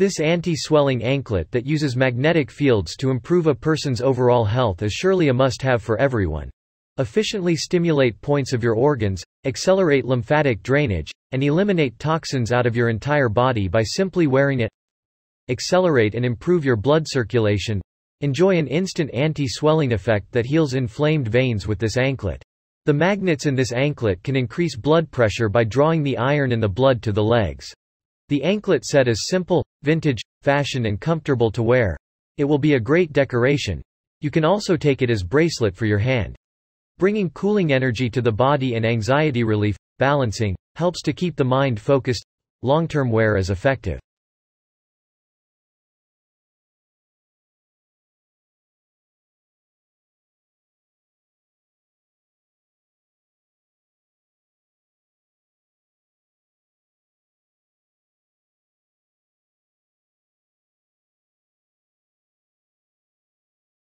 This anti-swelling anklet that uses magnetic fields to improve a person's overall health is surely a must-have for everyone. Efficiently stimulate points of your organs, accelerate lymphatic drainage, and eliminate toxins out of your entire body by simply wearing it. Accelerate and improve your blood circulation. Enjoy an instant anti-swelling effect that heals inflamed veins with this anklet. The magnets in this anklet can increase blood pressure by drawing the iron in the blood to the legs. The anklet set is simple, vintage, fashion and comfortable to wear. It will be a great decoration. You can also take it as bracelet for your hand. Bringing cooling energy to the body and anxiety relief, balancing, helps to keep the mind focused. Long-term wear is effective.